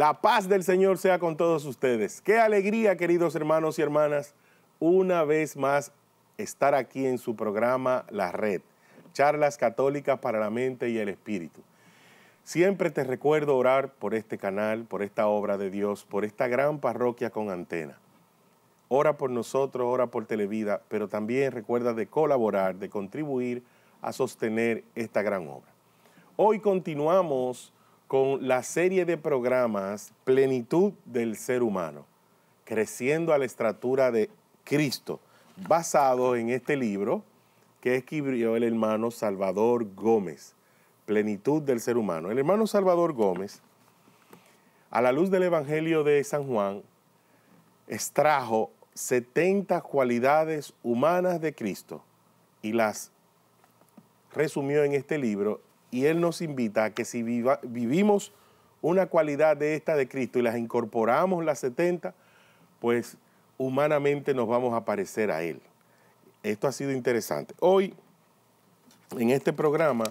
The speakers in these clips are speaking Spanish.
La paz del Señor sea con todos ustedes. Qué alegría, queridos hermanos y hermanas, una vez más estar aquí en su programa La Red, charlas católicas para la mente y el espíritu. Siempre te recuerdo orar por este canal, por esta obra de Dios, por esta gran parroquia con antena. Ora por nosotros, ora por Televida, pero también recuerda de colaborar, de contribuir a sostener esta gran obra. Hoy continuamos con la serie de programas Plenitud del Ser Humano, creciendo a la estatura de Cristo, basado en este libro que escribió el hermano Salvador Gómez, Plenitud del Ser Humano. El hermano Salvador Gómez, a la luz del Evangelio de San Juan, extrajo 70 cualidades humanas de Cristo y las resumió en este libro y Él nos invita a que si vivimos una cualidad de esta de Cristo y las incorporamos las 70, pues humanamente nos vamos a parecer a Él. Esto ha sido interesante. Hoy, en este programa,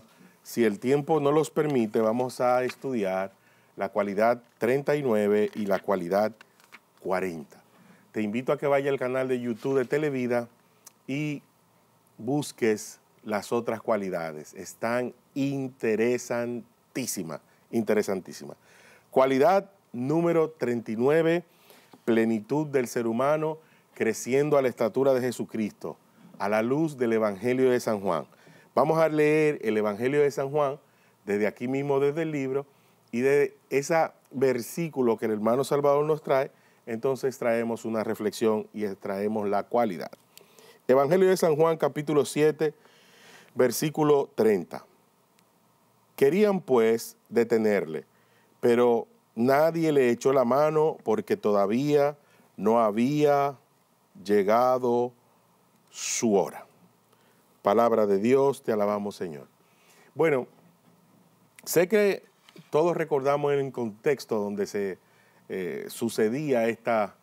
si el tiempo no los permite, vamos a estudiar la cualidad 39 y la cualidad 40. Te invito a que vaya al canal de YouTube de Televida y busques las otras cualidades. Están interesantísimas, interesantísimas. Cualidad número 39, plenitud del ser humano creciendo a la estatura de Jesucristo, a la luz del Evangelio de San Juan. Vamos a leer el Evangelio de San Juan desde aquí mismo, desde el libro, y de ese versículo que el hermano Salvador nos trae, entonces traemos una reflexión y extraemos la cualidad. Evangelio de San Juan capítulo 7, versículo 30. Querían pues detenerle, pero nadie le echó la mano porque todavía no había llegado su hora. Palabra de Dios, te alabamos Señor. Bueno, sé que todos recordamos en el contexto donde se eh, sucedía esta,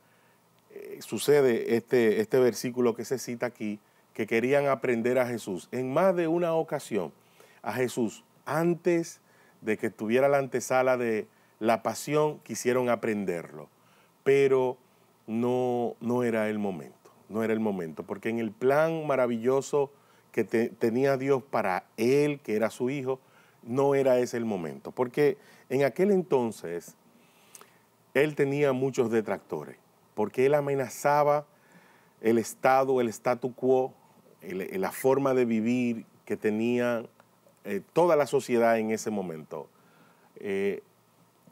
eh, sucede este, este versículo que se cita aquí, que querían aprender a Jesús. En más de una ocasión, a Jesús, antes de que tuviera la antesala de la pasión, quisieron aprenderlo. Pero no, no era el momento, no era el momento, porque en el plan maravilloso que tenía Dios para él, que era su hijo, no era ese el momento, porque en aquel entonces él tenía muchos detractores, porque él amenazaba el Estado, el statu quo, la forma de vivir que tenía eh, toda la sociedad en ese momento. Eh,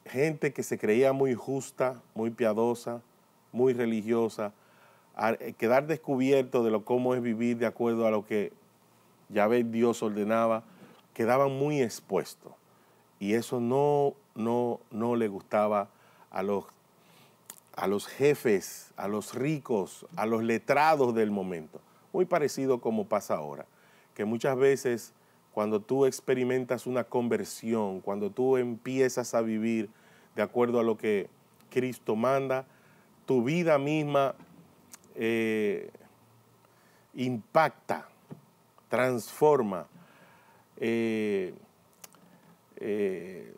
gente que se creía muy justa, muy piadosa, muy religiosa, eh, quedar descubierto de lo cómo es vivir de acuerdo a lo que ve Dios ordenaba, Quedaba muy expuesto. Y eso no, le gustaba a los jefes, a los ricos, a los letrados del momento muy parecido como pasa ahora, que muchas veces cuando tú experimentas una conversión, cuando tú empiezas a vivir de acuerdo a lo que Cristo manda, tu vida misma eh, impacta, transforma, eh, eh,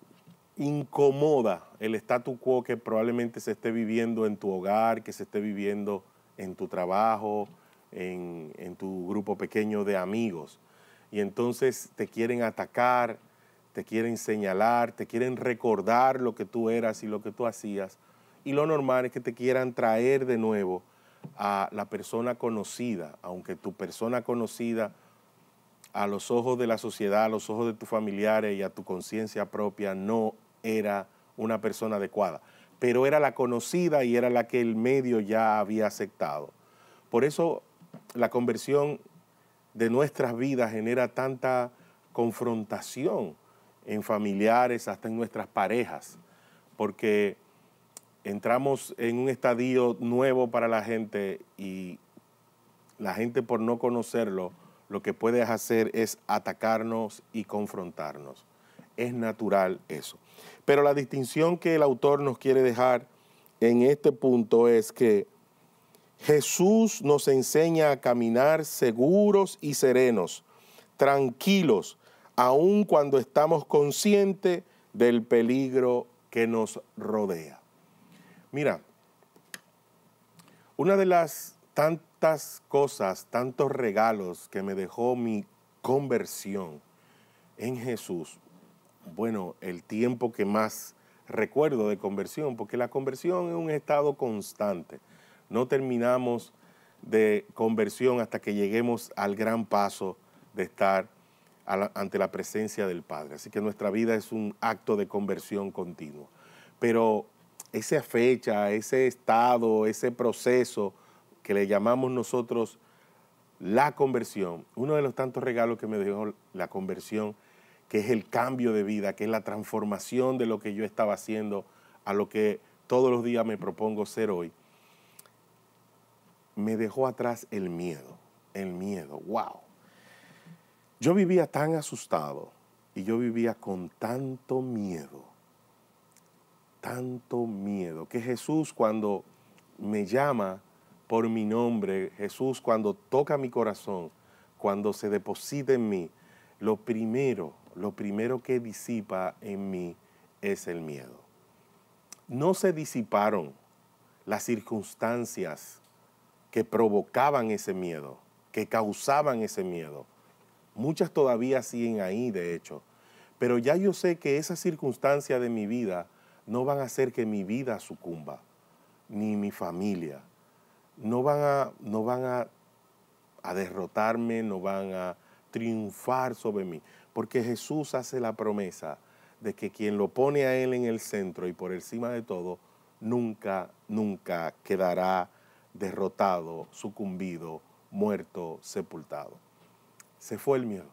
incomoda el statu quo que probablemente se esté viviendo en tu hogar, que se esté viviendo en tu trabajo, en, tu grupo pequeño de amigos. Y entonces te quieren atacar, te quieren señalar, te quieren recordar lo que tú eras y lo que tú hacías. Y lo normal es que te quieran traer de nuevo a la persona conocida, aunque tu persona conocida a los ojos de la sociedad, a los ojos de tus familiares y a tu conciencia propia no era una persona adecuada, pero era la conocida y era la que el medio ya había aceptado. Por eso la conversión de nuestras vidas genera tanta confrontación en familiares, hasta en nuestras parejas, porque entramos en un estadio nuevo para la gente y la gente por no conocerlo, lo que puede hacer es atacarnos y confrontarnos. Es natural eso. Pero la distinción que el autor nos quiere dejar en este punto es que Jesús nos enseña a caminar seguros y serenos, tranquilos, aun cuando estamos conscientes del peligro que nos rodea. Mira, una de las tantas cosas, tantos regalos que me dejó mi conversión en Jesús, bueno, el tiempo que más recuerdo de conversión, porque la conversión es un estado constante no terminamos de conversión hasta que lleguemos al gran paso de estar ante la presencia del Padre. Así que nuestra vida es un acto de conversión continuo. Pero esa fecha, ese estado, ese proceso que le llamamos nosotros la conversión, uno de los tantos regalos que me dejó la conversión, que es el cambio de vida, que es la transformación de lo que yo estaba haciendo a lo que todos los días me propongo ser hoy me dejó atrás el miedo, el miedo, wow. Yo vivía tan asustado y yo vivía con tanto miedo, tanto miedo, que Jesús cuando me llama por mi nombre, Jesús cuando toca mi corazón, cuando se deposita en mí, lo primero, lo primero que disipa en mí es el miedo. No se disiparon las circunstancias que provocaban ese miedo, que causaban ese miedo. Muchas todavía siguen ahí, de hecho. Pero ya yo sé que esas circunstancias de mi vida no van a hacer que mi vida sucumba, ni mi familia. No van a, no van a, a derrotarme, no van a triunfar sobre mí. Porque Jesús hace la promesa de que quien lo pone a Él en el centro y por encima de todo, nunca, nunca quedará derrotado, sucumbido, muerto, sepultado. Se fue el miedo.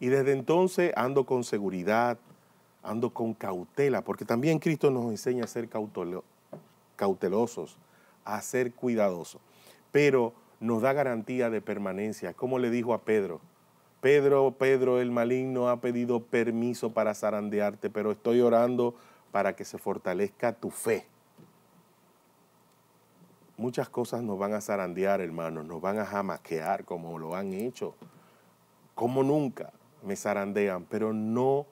Y desde entonces ando con seguridad, ando con cautela, porque también Cristo nos enseña a ser cautelosos, a ser cuidadosos, pero nos da garantía de permanencia, como le dijo a Pedro. Pedro, Pedro, el maligno ha pedido permiso para zarandearte, pero estoy orando para que se fortalezca tu fe muchas cosas nos van a zarandear, hermanos, nos van a jamasquear como lo han hecho. Como nunca me zarandean, pero no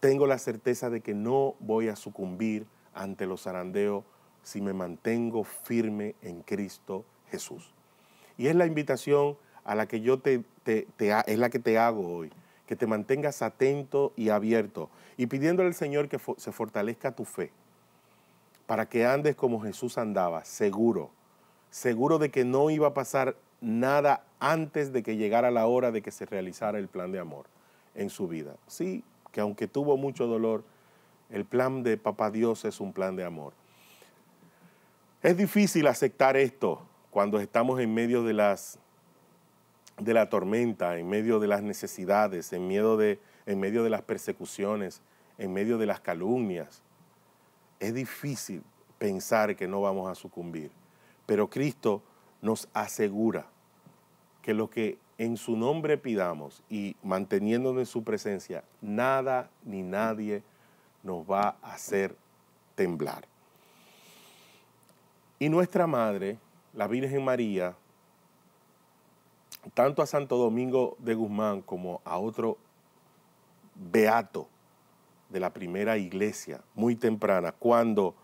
tengo la certeza de que no voy a sucumbir ante los zarandeos si me mantengo firme en Cristo Jesús. Y es la invitación a la que yo te, es la que te hago hoy, que te mantengas atento y abierto y pidiéndole al Señor que se fortalezca tu fe para que andes como Jesús andaba, seguro, seguro de que no iba a pasar nada antes de que llegara la hora de que se realizara el plan de amor en su vida. Sí, que aunque tuvo mucho dolor, el plan de Papá Dios es un plan de amor. Es difícil aceptar esto cuando estamos en medio de las de la tormenta, en medio de las necesidades, en, miedo de, en medio de las persecuciones, en medio de las calumnias, es difícil pensar que no vamos a sucumbir, pero Cristo nos asegura que lo que en su nombre pidamos y manteniéndonos en su presencia, nada ni nadie nos va a hacer temblar. Y nuestra Madre, la Virgen María, tanto a Santo Domingo de Guzmán como a otro beato de la primera iglesia, muy temprana, cuando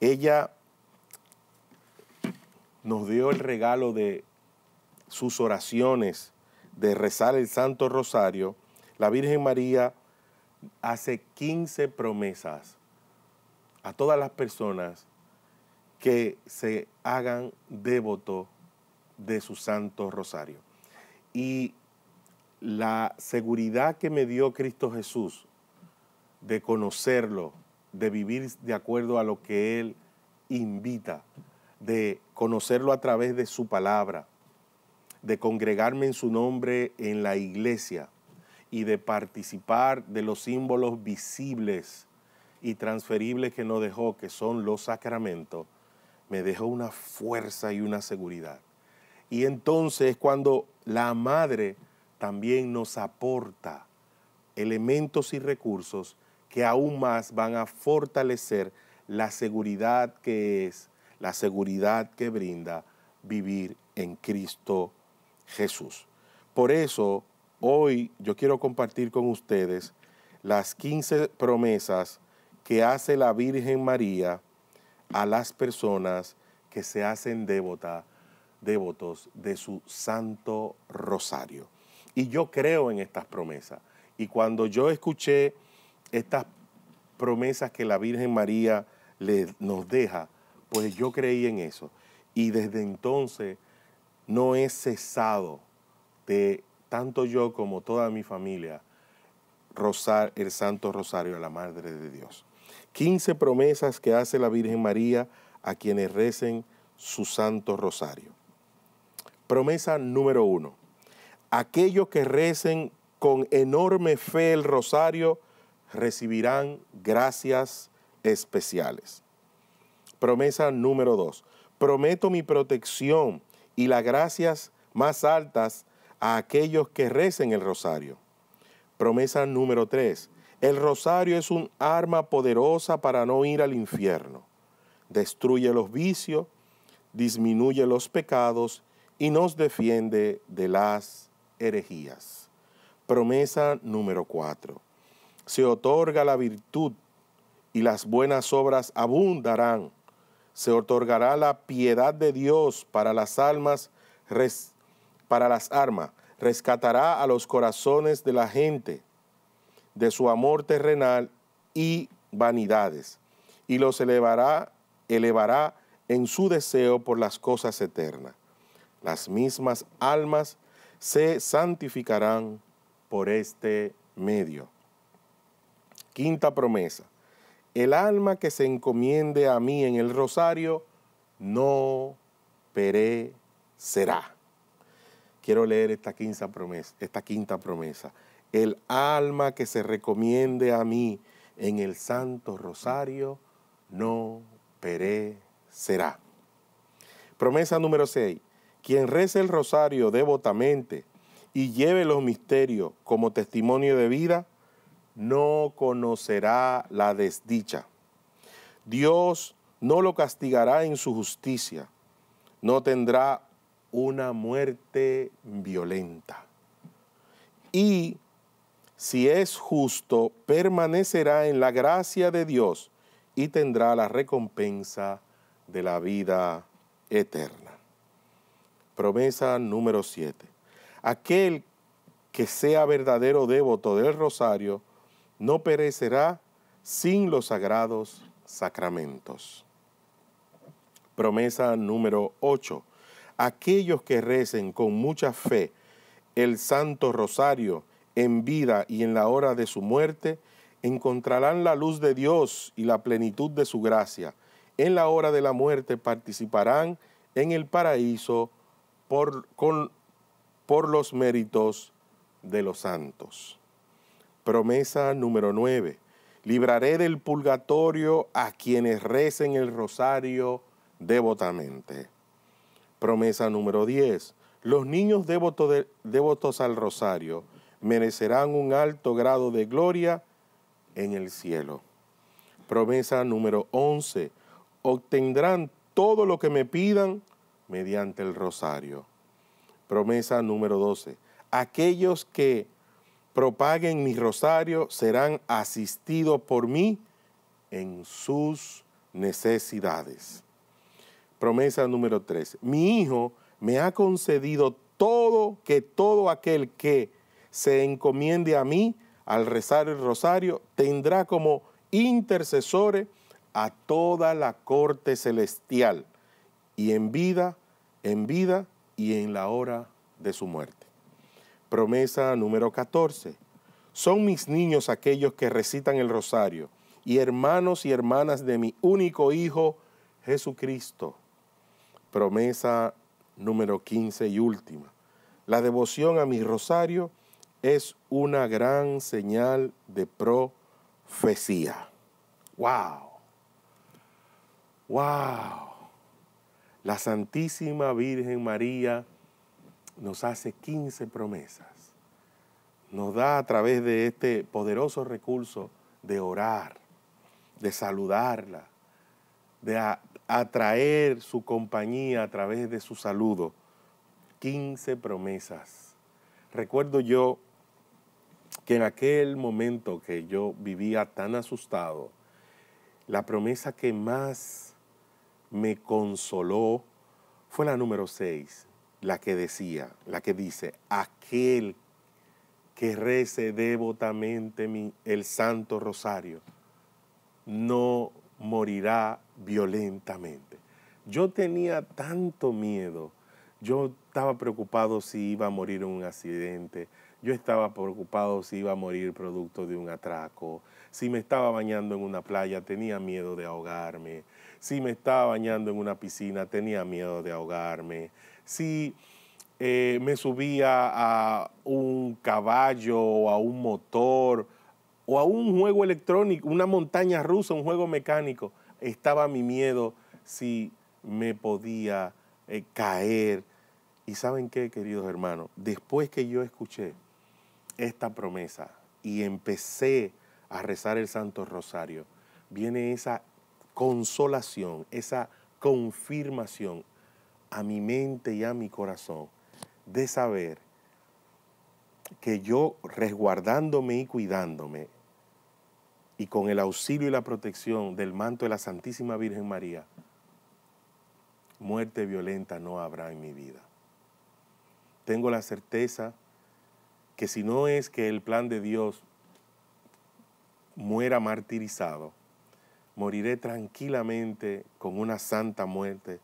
ella nos dio el regalo de sus oraciones, de rezar el Santo Rosario, la Virgen María hace 15 promesas a todas las personas que se hagan devoto de su Santo Rosario. Y la seguridad que me dio Cristo Jesús de conocerlo, de vivir de acuerdo a lo que Él invita, de conocerlo a través de su palabra, de congregarme en su nombre en la iglesia y de participar de los símbolos visibles y transferibles que nos dejó, que son los sacramentos, me dejó una fuerza y una seguridad. Y entonces cuando la madre también nos aporta elementos y recursos que aún más van a fortalecer la seguridad que es, la seguridad que brinda vivir en Cristo Jesús. Por eso, hoy yo quiero compartir con ustedes las 15 promesas que hace la Virgen María a las personas que se hacen devota, devotos de su Santo Rosario. Y yo creo en estas promesas. Y cuando yo escuché estas promesas que la Virgen María nos deja, pues yo creí en eso. Y desde entonces no he cesado de, tanto yo como toda mi familia, rozar el Santo Rosario a la Madre de Dios. 15 promesas que hace la Virgen María a quienes recen su Santo Rosario. Promesa número uno. Aquellos que recen con enorme fe el rosario recibirán gracias especiales. Promesa número dos. Prometo mi protección y las gracias más altas a aquellos que recen el rosario. Promesa número tres. El rosario es un arma poderosa para no ir al infierno. Destruye los vicios, disminuye los pecados y nos defiende de las herejías. Promesa número cuatro se otorga la virtud y las buenas obras abundarán. Se otorgará la piedad de Dios para las almas, para las armas. Rescatará a los corazones de la gente de su amor terrenal y vanidades, y los elevará, elevará en su deseo por las cosas eternas. Las mismas almas se santificarán por este medio. Quinta promesa. El alma que se encomiende a mí en el rosario no perecerá. Quiero leer esta quinta promesa, esta quinta promesa. El alma que se recomiende a mí en el santo rosario no perecerá. Promesa número 6. Quien reza el rosario devotamente y lleve los misterios como testimonio de vida, no conocerá la desdicha. Dios no lo castigará en su justicia, no tendrá una muerte violenta. Y si es justo, permanecerá en la gracia de Dios y tendrá la recompensa de la vida eterna. Promesa número 7. Aquel que sea verdadero devoto del rosario no perecerá sin los sagrados sacramentos. Promesa número 8. Aquellos que recen con mucha fe el Santo Rosario en vida y en la hora de su muerte, encontrarán la luz de Dios y la plenitud de su gracia. En la hora de la muerte participarán en el paraíso por, por los méritos de los santos. Promesa número 9. Libraré del purgatorio a quienes recen el rosario devotamente. Promesa número 10. Los niños devotos al rosario merecerán un alto grado de gloria en el cielo. Promesa número 11. Obtendrán todo lo que me pidan mediante el rosario. Promesa número 12. Aquellos que propaguen mi rosario serán asistidos por mí en sus necesidades. Promesa número 3. Mi hijo me ha concedido todo que todo aquel que se encomiende a mí al rezar el rosario tendrá como intercesores a toda la corte celestial y en vida, en vida y en la hora de su muerte. Promesa número 14. Son mis niños aquellos que recitan el rosario y hermanos y hermanas de mi único Hijo, Jesucristo. Promesa número 15 y última. La devoción a mi rosario es una gran señal de profecía. ¡Wow! ¡Wow! La Santísima Virgen María nos hace 15 promesas. Nos da a través de este poderoso recurso de orar, de saludarla, de atraer su compañía a través de su saludo. 15 promesas. Recuerdo yo que en aquel momento que yo vivía tan asustado, la promesa que más me consoló fue la número 6 la que decía, la que dice, aquel que rece devotamente el Santo Rosario no morirá violentamente. Yo tenía tanto miedo, yo estaba preocupado si iba a morir en un accidente, yo estaba preocupado si iba a morir producto de un atraco, si me estaba bañando en una playa tenía miedo de ahogarme, si me estaba bañando en una piscina tenía miedo de ahogarme, si eh, me subía a un caballo o a un motor o a un juego electrónico, una montaña rusa, un juego mecánico, estaba mi miedo si me podía eh, caer. Y saben qué, queridos hermanos, después que yo escuché esta promesa y empecé a rezar el Santo Rosario, viene esa consolación, esa confirmación a mi mente y a mi corazón de saber que yo resguardándome y cuidándome y con el auxilio y la protección del manto de la Santísima Virgen María, muerte violenta no habrá en mi vida. Tengo la certeza que si no es que el plan de Dios muera martirizado, moriré tranquilamente con una santa muerte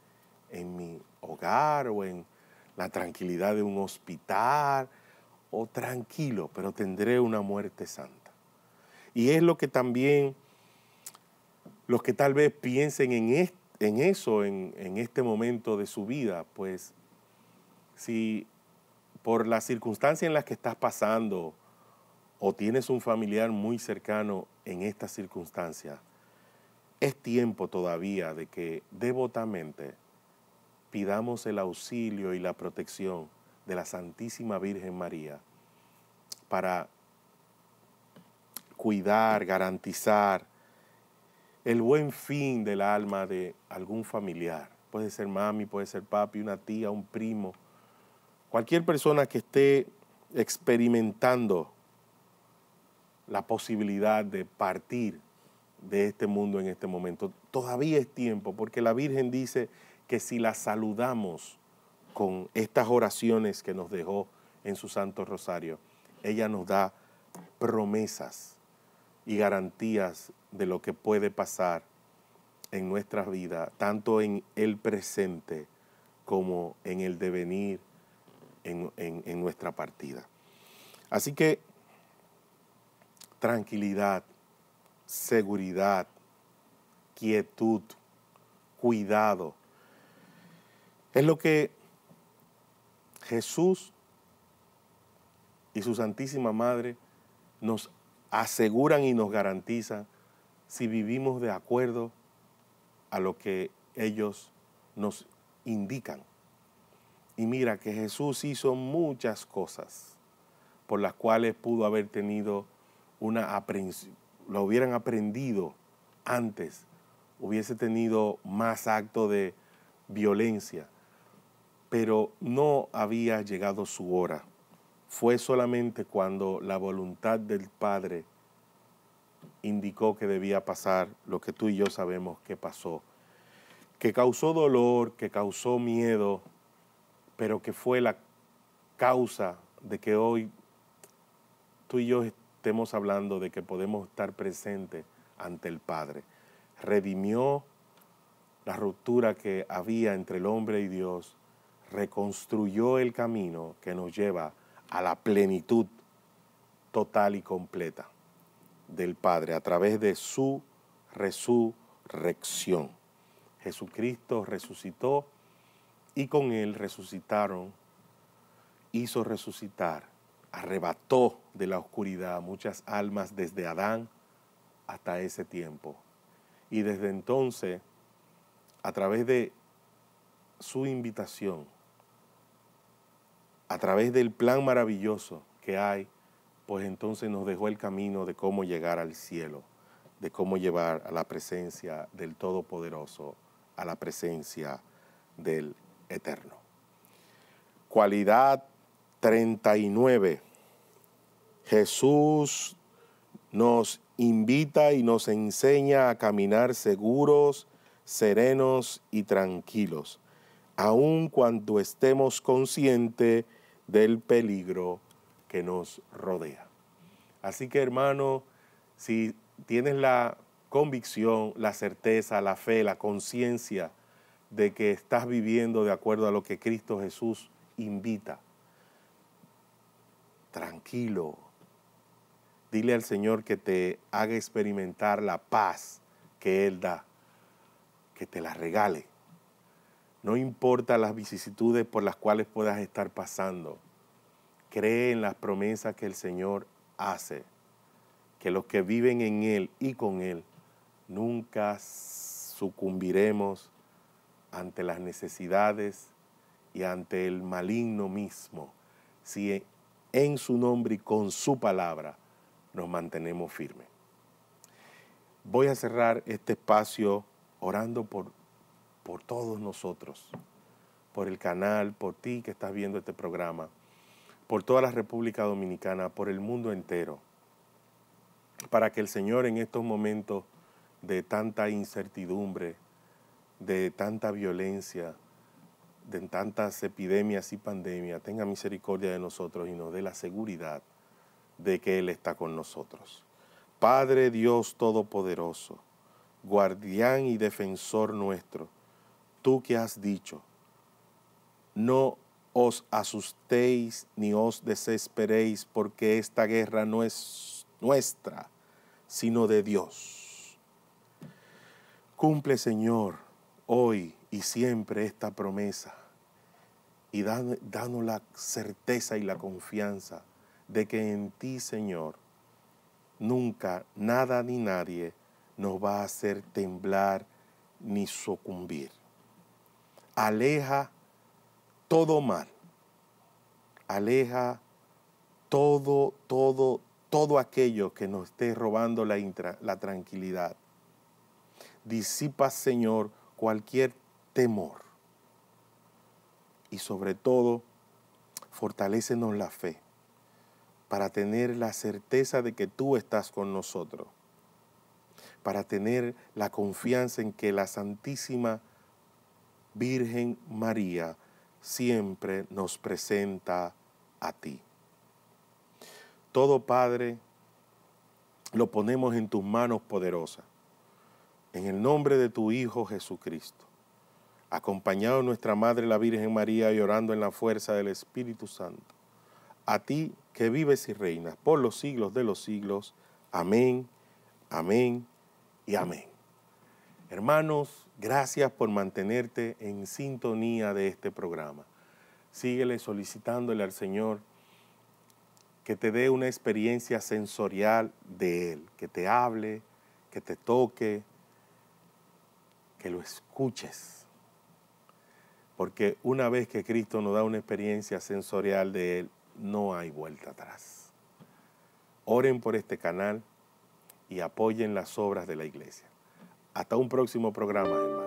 en mi hogar o en la tranquilidad de un hospital, o tranquilo, pero tendré una muerte santa. Y es lo que también los que tal vez piensen en, en eso, en, en este momento de su vida, pues si por las circunstancias en las que estás pasando o tienes un familiar muy cercano en estas circunstancias, es tiempo todavía de que devotamente pidamos el auxilio y la protección de la Santísima Virgen María para cuidar, garantizar el buen fin del alma de algún familiar. Puede ser mami, puede ser papi, una tía, un primo, cualquier persona que esté experimentando la posibilidad de partir de este mundo en este momento. Todavía es tiempo, porque la Virgen dice, que si la saludamos con estas oraciones que nos dejó en su Santo Rosario, ella nos da promesas y garantías de lo que puede pasar en nuestra vida, tanto en el presente como en el devenir en, nuestra partida. Así que tranquilidad, seguridad, quietud, cuidado es lo que Jesús y su Santísima Madre nos aseguran y nos garantizan si vivimos de acuerdo a lo que ellos nos indican. Y mira que Jesús hizo muchas cosas por las cuales pudo haber tenido una aprensión, lo hubieran aprendido antes, hubiese tenido más acto de violencia, pero no había llegado su hora. Fue solamente cuando la voluntad del Padre indicó que debía pasar lo que tú y yo sabemos que pasó, que causó dolor, que causó miedo, pero que fue la causa de que hoy tú y yo estemos hablando de que podemos estar presentes ante el Padre. Redimió la ruptura que había entre el hombre y Dios reconstruyó el camino que nos lleva a la plenitud total y completa del Padre a través de su resurrección. Jesucristo resucitó y con él resucitaron, hizo resucitar, arrebató de la oscuridad muchas almas desde Adán hasta ese tiempo. Y desde entonces, a través de su invitación, a través del plan maravilloso que hay, pues entonces nos dejó el camino de cómo llegar al cielo, de cómo llevar a la presencia del Todopoderoso, a la presencia del Eterno. Cualidad 39. Jesús nos invita y nos enseña a caminar seguros, serenos y tranquilos aun cuando estemos conscientes del peligro que nos rodea. Así que hermano, si tienes la convicción, la certeza, la fe, la conciencia de que estás viviendo de acuerdo a lo que Cristo Jesús invita, tranquilo, dile al Señor que te haga experimentar la paz que Él da, que te la regale no importa las vicisitudes por las cuales puedas estar pasando. Cree en las promesas que el Señor hace. Que los que viven en Él y con Él nunca sucumbiremos ante las necesidades y ante el maligno mismo. Si en su nombre y con su palabra nos mantenemos firmes. Voy a cerrar este espacio orando por por todos nosotros, por el canal, por ti que estás viendo este programa, por toda la República Dominicana, por el mundo entero, para que el Señor en estos momentos de tanta incertidumbre, de tanta violencia, de tantas epidemias y pandemias, tenga misericordia de nosotros y nos dé la seguridad de que Él está con nosotros. Padre Dios Todopoderoso, guardián y defensor nuestro, tú que has dicho, no os asustéis ni os desesperéis, porque esta guerra no es nuestra, sino de Dios. Cumple, Señor, hoy y siempre esta promesa y danos la certeza y la confianza de que en ti, Señor, nunca nada ni nadie nos va a hacer temblar ni sucumbir aleja todo mal, aleja todo, todo, todo aquello que nos esté robando la, la tranquilidad. Disipa, Señor, cualquier temor. Y sobre todo, fortalecenos la fe para tener la certeza de que tú estás con nosotros, para tener la confianza en que la Santísima Virgen María, siempre nos presenta a ti. Todo, Padre, lo ponemos en tus manos poderosas. En el nombre de tu Hijo Jesucristo, acompañado de nuestra Madre la Virgen María llorando en la fuerza del Espíritu Santo, a ti que vives y reinas por los siglos de los siglos. Amén, amén y amén. Hermanos, gracias por mantenerte en sintonía de este programa. Síguele solicitándole al Señor que te dé una experiencia sensorial de Él, que te hable, que te toque, que lo escuches. Porque una vez que Cristo nos da una experiencia sensorial de Él, no hay vuelta atrás. Oren por este canal y apoyen las obras de la iglesia. Hasta un próximo programa, hermano.